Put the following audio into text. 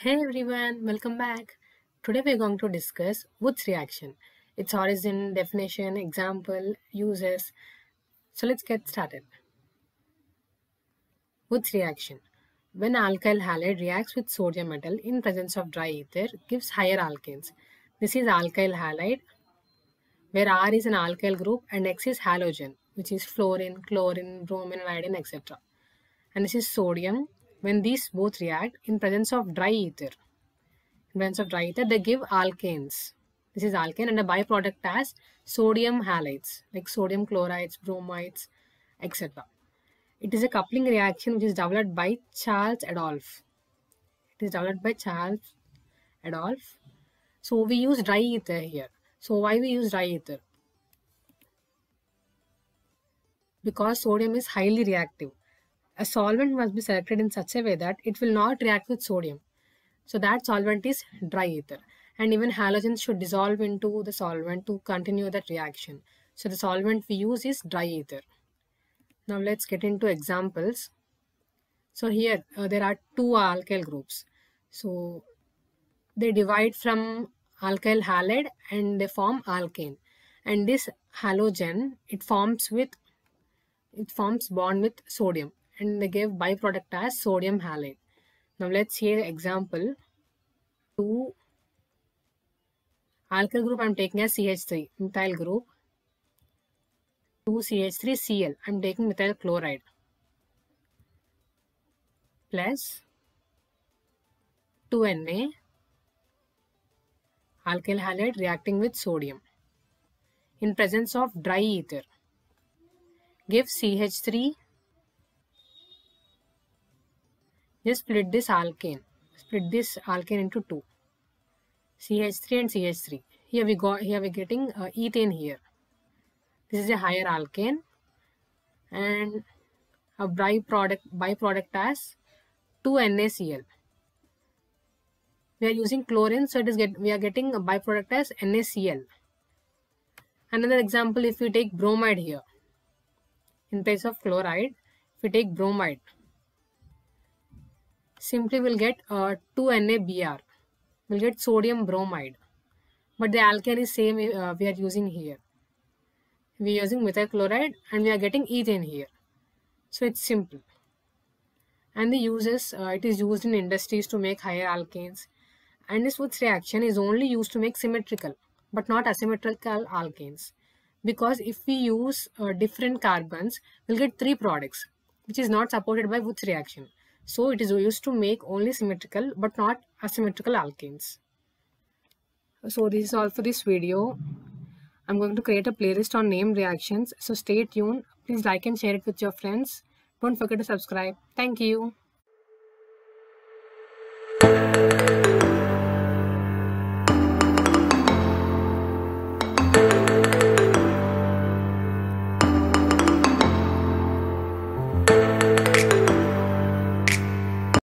Hey everyone, welcome back. Today we're going to discuss Woods reaction, its origin, definition, example, uses. So let's get started. Woods reaction. When alkyl halide reacts with sodium metal in presence of dry ether, gives higher alkanes. This is alkyl halide, where R is an alkyl group and X is halogen, which is fluorine, chlorine, bromine, iodine, etc. And this is sodium, when these both react in presence of dry ether, in presence of dry ether, they give alkanes. This is alkane and a byproduct as sodium halides, like sodium chlorides, bromides, etc. It is a coupling reaction which is developed by Charles Adolphe. It is developed by Charles Adolphe. So we use dry ether here. So why we use dry ether? Because sodium is highly reactive a solvent must be selected in such a way that it will not react with sodium. So that solvent is dry ether. And even halogens should dissolve into the solvent to continue that reaction. So the solvent we use is dry ether. Now let's get into examples. So here uh, there are two alkyl groups. So they divide from alkyl halide and they form alkane. And this halogen, it forms with, it forms bond with sodium and they give byproduct as sodium halide. Now let's hear example. Two alkyl group I'm taking as CH3, methyl group. 2CH3Cl. I'm taking methyl chloride. Plus 2Na alkyl halide reacting with sodium in presence of dry ether Give CH3 just split this alkane split this alkane into two CH3 and CH3 here we got here we're getting uh, ethane here this is a higher alkane and a byproduct byproduct as 2NaCl we are using chlorine so it is get we are getting a byproduct as NaCl another example if we take bromide here in place of chloride, if we take bromide simply we'll get uh, 2NaBr. We'll get sodium bromide. But the alkane is same uh, we are using here. We are using methyl chloride and we are getting ethane here. So it's simple. And the uses, uh, it is used in industries to make higher alkanes. And this Woods reaction is only used to make symmetrical but not asymmetrical alkanes. Because if we use uh, different carbons, we'll get three products which is not supported by Woods reaction. So it is used to make only symmetrical but not asymmetrical alkenes. So this is all for this video. I'm going to create a playlist on named reactions. So stay tuned. Please like and share it with your friends. Don't forget to subscribe. Thank you.